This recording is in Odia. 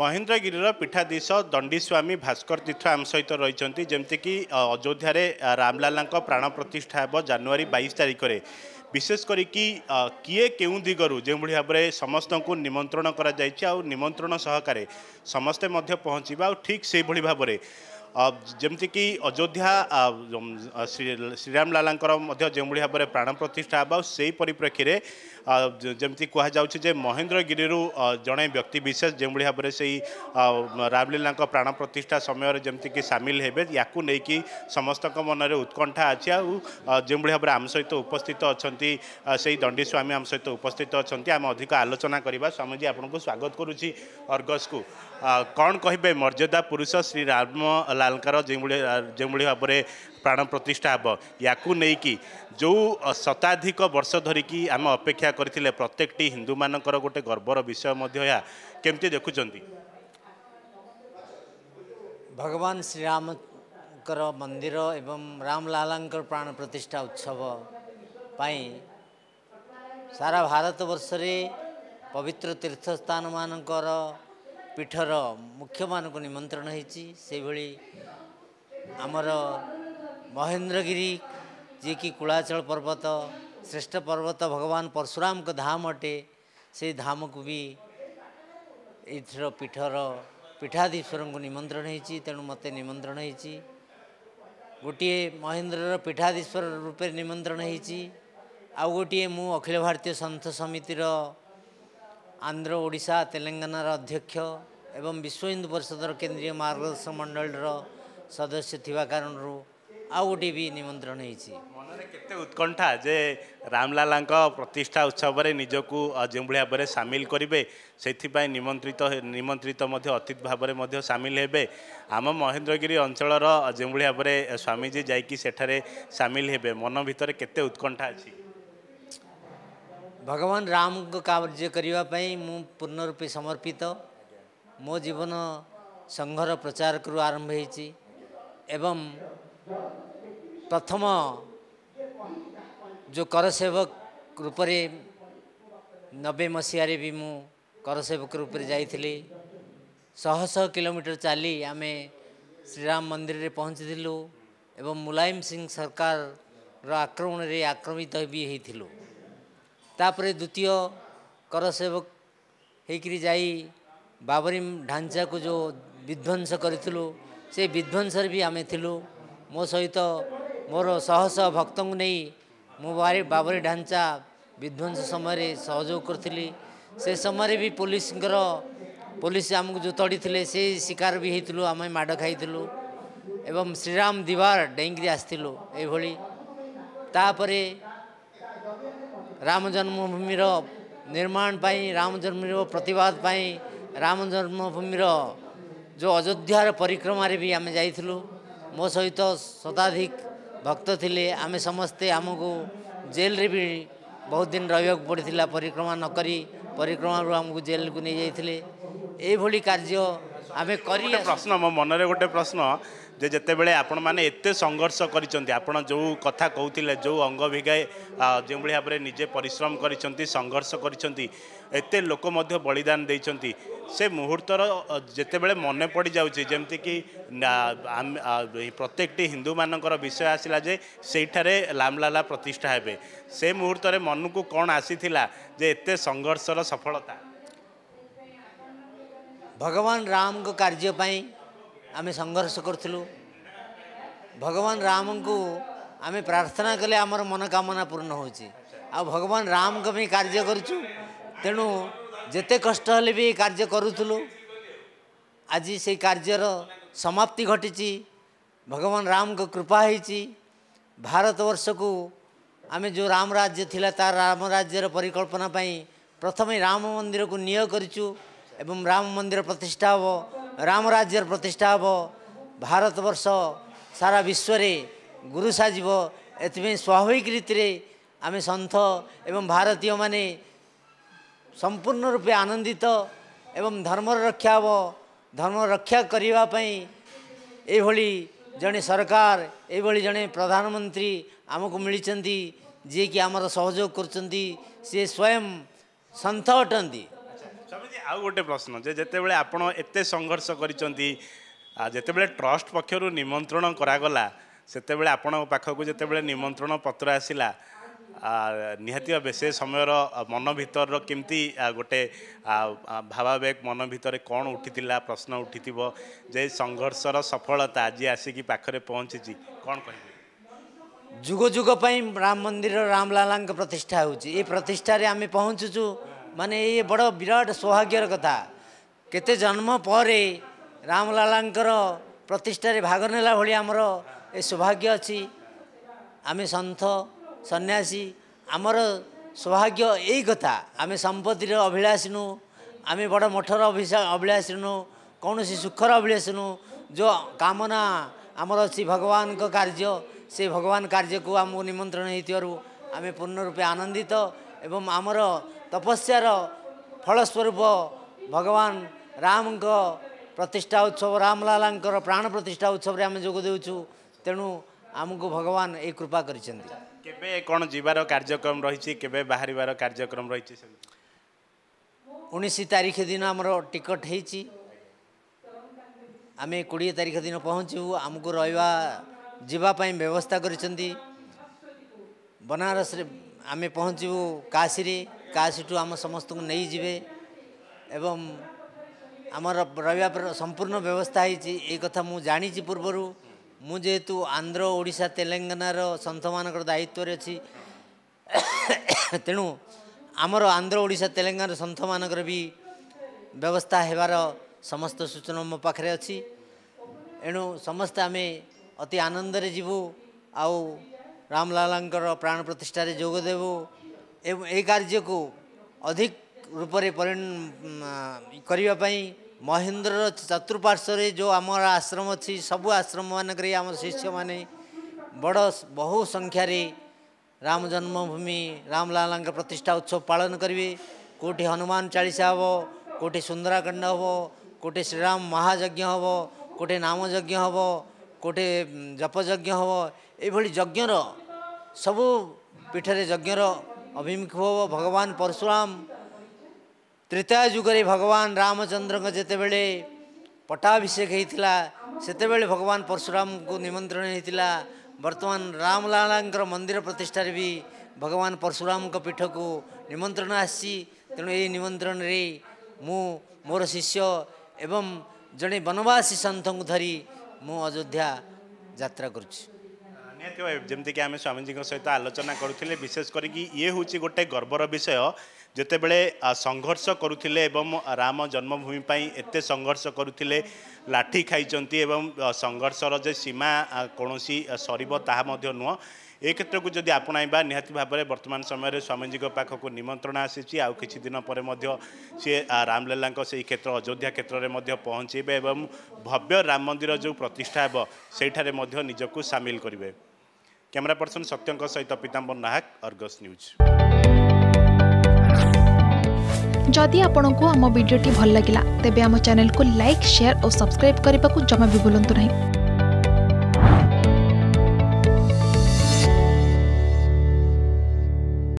ମହେନ୍ଦ୍ରଗିରିର ପୀଠାଧୀଶ ଦଣ୍ଡିସ୍ୱାମୀ ଭାସ୍କର ତୀର୍ଥ ଆମ ସହିତ ରହିଛନ୍ତି ଯେମିତିକି ଅଯୋଧ୍ୟାରେ ରାମଲାଲାଙ୍କ ପ୍ରାଣ ପ୍ରତିଷ୍ଠା ହେବ ଜାନୁଆରୀ ବାଇଶ ତାରିଖରେ ବିଶେଷ କରିକି କିଏ କେଉଁ ଦିଗରୁ ଯେଉଁଭଳି ଭାବରେ ସମସ୍ତଙ୍କୁ ନିମନ୍ତ୍ରଣ କରାଯାଇଛି ଆଉ ନିମନ୍ତ୍ରଣ ସହକାରେ ସମସ୍ତେ ମଧ୍ୟ ପହଞ୍ଚିବା ଆଉ ଠିକ୍ ସେହିଭଳି ଭାବରେ ଯେମିତିକି ଅଯୋଧ୍ୟା ଶ୍ରୀ ଶ୍ରୀରାମ ଲାଲାଙ୍କର ମଧ୍ୟ ଯେଉଁଭଳି ଭାବରେ ପ୍ରାଣ ପ୍ରତିଷ୍ଠା ହେବ ଆଉ ସେହି ପରିପ୍ରେକ୍ଷୀରେ ଯେମିତି କୁହାଯାଉଛି ଯେ ମହେନ୍ଦ୍ରଗିରିରୁ ଜଣେ ବ୍ୟକ୍ତିବିଶେଷ ଯେଉଁଭଳି ଭାବରେ ସେଇ ରାମଲୀଲାଙ୍କ ପ୍ରାଣ ପ୍ରତିଷ୍ଠା ସମୟରେ ଯେମିତିକି ସାମିଲ ହେବେ ୟାକୁ ନେଇକି ସମସ୍ତଙ୍କ ମନରେ ଉତ୍କଣ୍ଠା ଅଛି ଆଉ ଯେଉଁଭଳି ଭାବରେ ଆମ ସହିତ ଉପସ୍ଥିତ ଅଛନ୍ତି ସେଇ ଦଣ୍ଡି ସ୍ୱାମୀ ଆମ ସହିତ ଉପସ୍ଥିତ ଅଛନ୍ତି ଆମେ ଅଧିକ ଆଲୋଚନା କରିବା ସ୍ୱାମୀଜୀ ଆପଣଙ୍କୁ ସ୍ୱାଗତ କରୁଛି ଅର୍ଗସକୁ କ'ଣ କହିବେ ମର୍ଯ୍ୟାଦା ପୁରୁଷ ଶ୍ରୀ ରାମଲାଲଙ୍କର ଯେଉଁଭଳି ଯେଉଁଭଳି ଭାବରେ ପ୍ରାଣ ପ୍ରତିଷ୍ଠା ହେବ ୟାକୁ ନେଇକି ଯେଉଁ ଶତାଧିକ ବର୍ଷ ଧରିକି ଆମେ ଅପେକ୍ଷା କରିଥିଲେ ପ୍ରତ୍ୟେକଟି ହିନ୍ଦୁମାନଙ୍କର ଗୋଟେ ଗର୍ବର ବିଷୟ ମଧ୍ୟ ଏହା କେମିତି ଦେଖୁଛନ୍ତି ଭଗବାନ ଶ୍ରୀରାମଙ୍କର ମନ୍ଦିର ଏବଂ ରାମଲାଲାଙ୍କର ପ୍ରାଣ ପ୍ରତିଷ୍ଠା ଉତ୍ସବ ପାଇଁ ସାରା ଭାରତବର୍ଷରେ ପବିତ୍ର ତୀର୍ଥସ୍ଥାନମାନଙ୍କର ପୀଠର ମୁଖ୍ୟମାନଙ୍କୁ ନିମନ୍ତ୍ରଣ ହୋଇଛି ସେଭଳି ଆମର ମହେନ୍ଦ୍ରଗିରି ଯିଏକି କୁଳାଚଳ ପର୍ବତ ଶ୍ରେଷ୍ଠ ପର୍ବତ ଭଗବାନ ପରଶୁରାମଙ୍କ ଧାମ ଅଟେ ସେଇ ଧାମକୁ ବି ଏଥିର ପୀଠର ପୀଠାଧୀଶ୍ୱରଙ୍କୁ ନିମନ୍ତ୍ରଣ ହେଇଛି ତେଣୁ ମୋତେ ନିମନ୍ତ୍ରଣ ହେଇଛି ଗୋଟିଏ ମହେନ୍ଦ୍ରର ପୀଠାଧୀଶ୍ୱର ରୂପରେ ନିମନ୍ତ୍ରଣ ହେଇଛି ଆଉ ଗୋଟିଏ ମୁଁ ଅଖିଳ ଭାରତୀୟ ସନ୍ଥ ସମିତିର ଆନ୍ଧ୍ର ଓଡ଼ିଶା ତେଲେଙ୍ଗାନାର ଅଧ୍ୟକ୍ଷ ଏବଂ ବିଶ୍ୱ ହିନ୍ଦୁ ପରିଷଦର କେନ୍ଦ୍ରୀୟ ମାର୍ଗଦର୍ଶକ ମଣ୍ଡଳୀର ସଦସ୍ୟ ଥିବା କାରଣରୁ ଆଉ ଗୋଟିଏ ବି ନିମନ୍ତ୍ରଣ ହେଇଛି ମନରେ କେତେ ଉତ୍କଣ୍ଠା ଯେ ରାମଲାଲାଙ୍କ ପ୍ରତିଷ୍ଠା ଉତ୍ସବରେ ନିଜକୁ ଯେଉଁଭଳି ଭାବରେ ସାମିଲ କରିବେ ସେଥିପାଇଁ ନିମନ୍ତ୍ରିତ ନିମନ୍ତ୍ରିତ ମଧ୍ୟ ଅତିଥି ଭାବରେ ମଧ୍ୟ ସାମିଲ ହେବେ ଆମ ମହେନ୍ଦ୍ରଗିରି ଅଞ୍ଚଳର ଯେଉଁଭଳି ଭାବରେ ସ୍ୱାମୀଜୀ ଯାଇକି ସେଠାରେ ସାମିଲ ହେବେ ମନ ଭିତରେ କେତେ ଉତ୍କଣ୍ଠା ଅଛି ଭଗବାନ ରାମଙ୍କ କାର୍ଯ୍ୟ କରିବା ପାଇଁ ମୁଁ ପୂର୍ଣ୍ଣ ରୂପେ ସମର୍ପିତ ମୋ ଜୀବନ ସଂଘର ପ୍ରଚାରକରୁ ଆରମ୍ଭ ହେଇଛି ଏବଂ प्रथम जो गरसेवक रूपले नबे मसारे मसेवक रूपले जाइ शिलोमिटर चाहिँ आमे श्रीरमन्दिरे पहचिलु एवं मुलायम सिंह सरकार आक्रमण आक्रमणले आक्रमित द्वितीय हुन्छवक हैक बाबरीम को जो विध्वंस गरिु विध्वंस मोसहित मो श भक्तको नै बाबरी ढांचा विध्वंस समय सहयोग से समय पोलिसर पोलिस आमु जो शिकार भी है आम माड खाइलु एवम् श्रीरम दिवार ढेँक आु एभरि राम जन्मभूमि प्रतिवाद पाई राम जन्मभूमि जो अयोधार परिक्रम आम सहित शताधिक ଭକ୍ତ ଥିଲେ ଆମେ ସମସ୍ତେ ଆମକୁ ଜେଲ୍ରେ ବି ବହୁତ ଦିନ ରହିବାକୁ ପଡ଼ିଥିଲା ପରିକ୍ରମା ନକରି ପରିକ୍ରମାରୁ ଆମକୁ ଜେଲ୍କୁ ନେଇଯାଇଥିଲେ ଏଇଭଳି କାର୍ଯ୍ୟ ଆମେ କରି ପ୍ରଶ୍ନ ମୋ ମନରେ ଗୋଟେ ପ୍ରଶ୍ନ ଯେ ଯେତେବେଳେ ଆପଣମାନେ ଏତେ ସଂଘର୍ଷ କରିଛନ୍ତି ଆପଣ ଯେଉଁ କଥା କହୁଥିଲେ ଯେଉଁ ଅଙ୍ଗ ଭିଗାଏ ଯେଉଁଭଳି ଭାବରେ ନିଜେ ପରିଶ୍ରମ କରିଛନ୍ତି ସଂଘର୍ଷ କରିଛନ୍ତି ଏତେ ଲୋକ ମଧ୍ୟ ବଳିଦାନ ଦେଇଛନ୍ତି ସେ ମୁହୂର୍ତ୍ତର ଯେତେବେଳେ ମନେ ପଡ଼ିଯାଉଛି ଯେମିତିକି ପ୍ରତ୍ୟେକଟି ହିନ୍ଦୁମାନଙ୍କର ବିଷୟ ଆସିଲା ଯେ ସେଇଠାରେ ଲାମଲାଲା ପ୍ରତିଷ୍ଠା ହେବେ ସେ ମୁହୂର୍ତ୍ତରେ ମନକୁ କ'ଣ ଆସିଥିଲା ଯେ ଏତେ ସଂଘର୍ଷର ସଫଳତା ଭଗବାନ ରାମଙ୍କ କାର୍ଯ୍ୟ ପାଇଁ ଆମେ ସଂଘର୍ଷ କରୁଥିଲୁ ଭଗବାନ ରାମଙ୍କୁ ଆମେ ପ୍ରାର୍ଥନା କଲେ ଆମର ମନୋକାମନା ପୂର୍ଣ୍ଣ ହେଉଛି ଆଉ ଭଗବାନ ରାମଙ୍କ ପାଇଁ କାର୍ଯ୍ୟ କରୁଛୁ ତେଣୁ ଯେତେ କଷ୍ଟ ହେଲେ ବି କାର୍ଯ୍ୟ କରୁଥିଲୁ ଆଜି ସେ କାର୍ଯ୍ୟର ସମାପ୍ତି ଘଟିଛି ଭଗବାନ ରାମଙ୍କ କୃପା ହେଇଛି ଭାରତବର୍ଷକୁ ଆମେ ଯେଉଁ ରାମ ରାଜ୍ୟ ଥିଲା ତା ରାମ ରାଜ୍ୟର ପରିକଳ୍ପନା ପାଇଁ ପ୍ରଥମେ ରାମ ମନ୍ଦିରକୁ ନିୟୋଗ କରିଛୁ ଏବଂ ରାମ ମନ୍ଦିର ପ୍ରତିଷ୍ଠା ହେବ ରାମ ରାଜ୍ୟର ପ୍ରତିଷ୍ଠା ହେବ ଭାରତବର୍ଷ ସାରା ବିଶ୍ୱରେ ଗୁରୁ ସାଜିବ ଏଥିପାଇଁ ସ୍ୱାଭାବିକ ରୀତିରେ ଆମେ ସନ୍ଥ ଏବଂ ଭାରତୀୟମାନେ ସମ୍ପୂର୍ଣ୍ଣ ରୂପେ ଆନନ୍ଦିତ ଏବଂ ଧର୍ମର ରକ୍ଷା ହେବ ଧର୍ମ ରକ୍ଷା କରିବା ପାଇଁ ଏଭଳି ଜଣେ ସରକାର ଏଇଭଳି ଜଣେ ପ୍ରଧାନମନ୍ତ୍ରୀ ଆମକୁ ମିଳିଛନ୍ତି ଯିଏକି ଆମର ସହଯୋଗ କରୁଛନ୍ତି ସିଏ ସ୍ୱୟଂ ସନ୍ଥ ଅଟନ୍ତି आउ गो प्रश्न आप एत सङ्घर्ष गरितेब ट्रस्ट पक्षहरू निमन्त्रण गरागलापण पातेब्रण पत्र आसला निहति बेसी समय र मन भित्र र के गावा मन भन् उठिला प्रश्न उठिथ्यो जसलता आज आसकि पाखेर पहचिची कुग जुगपाई राम मन्दिर रामलाला प्रतिष्ठा हुन्छ यही प्रतिष्ठा आम पहचुछु ମାନେ ଇଏ ବଡ଼ ବିରାଟ ସୌଭାଗ୍ୟର କଥା କେତେ ଜନ୍ମ ପରେ ରାମଲାଲାଙ୍କର ପ୍ରତିଷ୍ଠାରେ ଭାଗ ନେଲା ଭଳି ଆମର ଏ ସୌଭାଗ୍ୟ ଅଛି ଆମେ ସନ୍ଥ ସନ୍ନ୍ୟାସୀ ଆମର ସୌଭାଗ୍ୟ ଏଇ କଥା ଆମେ ସମ୍ପତ୍ତିର ଅଭିଳାଷୀ ନୁହଁ ଆମେ ବଡ଼ ମଠର ଅଭିଷା ଅଭିଳାଷୀ କୌଣସି ସୁଖର ଅଭିଳାଷୀ ନୁହଁ ଯେଉଁ କାମନା ଆମର ଅଛି ଭଗବାନଙ୍କ କାର୍ଯ୍ୟ ସେ ଭଗବାନ କାର୍ଯ୍ୟକୁ ଆମକୁ ନିମନ୍ତ୍ରଣ ହେଇଥିବାରୁ ଆମେ ପୂର୍ଣ୍ଣ ରୂପେ ଆନନ୍ଦିତ ଏବଂ ଆମର ତପସ୍ୟାର ଫଳସ୍ୱରୂପ ଭଗବାନ ରାମଙ୍କ ପ୍ରତିଷ୍ଠା ଉତ୍ସବ ରାମଲାଲାଙ୍କର ପ୍ରାଣ ପ୍ରତିଷ୍ଠା ଉତ୍ସବରେ ଆମେ ଯୋଗ ଦେଉଛୁ ତେଣୁ ଆମକୁ ଭଗବାନ ଏଇ କୃପା କରିଛନ୍ତି କେବେ କ'ଣ ଯିବାର କାର୍ଯ୍ୟକ୍ରମ ରହିଛି କେବେ ବାହାରିବାର କାର୍ଯ୍ୟକ୍ରମ ରହିଛି ଉଣେଇଶ ତାରିଖ ଦିନ ଆମର ଟିକଟ ହେଇଛି ଆମେ କୋଡ଼ିଏ ତାରିଖ ଦିନ ପହଞ୍ଚିବୁ ଆମକୁ ରହିବା ଯିବା ପାଇଁ ବ୍ୟବସ୍ଥା କରିଛନ୍ତି ବନାରସରେ ଆମେ ପହଞ୍ଚିବୁ କାଶୀରେ କାହା ଆମ ସମସ୍ତଙ୍କୁ ନେଇଯିବେ ଏବଂ ଆମର ରହିବା ସମ୍ପୂର୍ଣ୍ଣ ବ୍ୟବସ୍ଥା ହେଇଛି ଏଇ କଥା ମୁଁ ଜାଣିଛି ପୂର୍ବରୁ ମୁଁ ଯେହେତୁ ଆନ୍ଧ୍ର ଓଡ଼ିଶା ତେଲେଙ୍ଗାନାର ସନ୍ଥମାନଙ୍କର ଦାୟିତ୍ୱରେ ଅଛି ତେଣୁ ଆମର ଆନ୍ଧ୍ର ଓଡ଼ିଶା ତେଲେଙ୍ଗାନାର ସନ୍ଥମାନଙ୍କର ବି ବ୍ୟବସ୍ଥା ହେବାର ସମସ୍ତ ସୂଚନା ମୋ ପାଖରେ ଅଛି ଏଣୁ ସମସ୍ତେ ଆମେ ଅତି ଆନନ୍ଦରେ ଯିବୁ ଆଉ ରାମଲାଲାଙ୍କର ପ୍ରାଣ ପ୍ରତିଷ୍ଠାରେ ଯୋଗ ଦେବୁ यही कार्को अधिक रूपले परि महेन्द्र र चतुप जो आम आश्रम अस्ति सब आश्रम मैले आम शिष्य मैले बड बहुसङ्ख्य राम जन्मभूमि रमला प्रतिष्ठा उत्सव पालन पान कि हनुमान चालीसा हे कोी सुन्दरकाण्ड हव को श्रीराम महाज्ञ हौ कोही नामज्ञ हव कोप्ञ हव योभरि यज्ञ र सब पिठर यज्ञ र अभिमुख भगवान् परशुरम त्रित जुगरे भगवान् रमचन्द्रे पट्टाभिषेक है त सतेबे भगवान परशुराम को परशुरमको निमन्त्रण्ति बर्तमान रमला मन्दिर प्रतिष्ठा भगवान् परशुरमको पीठको निमन्त्रण आसि तेणु ए मु मोर शिष्य एवं जनै वनवासी सन्थको धरि म अयोध्या जा ଯେମିତିକି ଆମେ ସ୍ୱାମୀଜୀଙ୍କ ସହିତ ଆଲୋଚନା କରୁଥିଲେ ବିଶେଷ କରିକି ଇଏ ହେଉଛି ଗୋଟେ ଗର୍ବର ବିଷୟ ଯେତେବେଳେ ସଂଘର୍ଷ କରୁଥିଲେ ଏବଂ ରାମ ଜନ୍ମଭୂମି ପାଇଁ ଏତେ ସଂଘର୍ଷ କରୁଥିଲେ ଲାଠି ଖାଇଛନ୍ତି ଏବଂ ସଂଘର୍ଷର ଯେ ସୀମା କୌଣସି ସରିବ ତାହା ମଧ୍ୟ ନୁହଁ ଏ କ୍ଷେତ୍ରକୁ ଯଦି ଆପଣାଇବା ନିହାତି ଭାବରେ ବର୍ତ୍ତମାନ ସମୟରେ ସ୍ୱାମୀଜୀଙ୍କ ପାଖକୁ ନିମନ୍ତ୍ରଣ ଆସିଛି ଆଉ କିଛି ଦିନ ପରେ ମଧ୍ୟ ସିଏ ରାମଲୀଲାଙ୍କ ସେହି କ୍ଷେତ୍ର ଅଯୋଧ୍ୟା କ୍ଷେତ୍ରରେ ମଧ୍ୟ ପହଞ୍ଚାଇବେ ଏବଂ ଭବ୍ୟ ରାମ ମନ୍ଦିର ଯେଉଁ ପ୍ରତିଷ୍ଠା ହେବ ସେଇଠାରେ ମଧ୍ୟ ନିଜକୁ ସାମିଲ କରିବେ କ୍ୟାମେରା ପର୍ସନ ସତ୍ୟଙ୍କ ସହିତ ପିତାମ୍ବର ନାହାକ ଅର୍ଗସ୍ ନ୍ୟୁଜ୍ ଯଦି ଆପଣଙ୍କୁ ଆମ ଭିଡ଼ିଓଟି ଭଲ ଲାଗିଲା ତେବେ ଆମ ଚ୍ୟାନେଲକୁ ଲାଇକ୍ ସେୟାର ଓ ସବସ୍କ୍ରାଇବ୍ କରିବାକୁ ଜମା ବି ଭୁଲନ୍ତୁ ନାହିଁ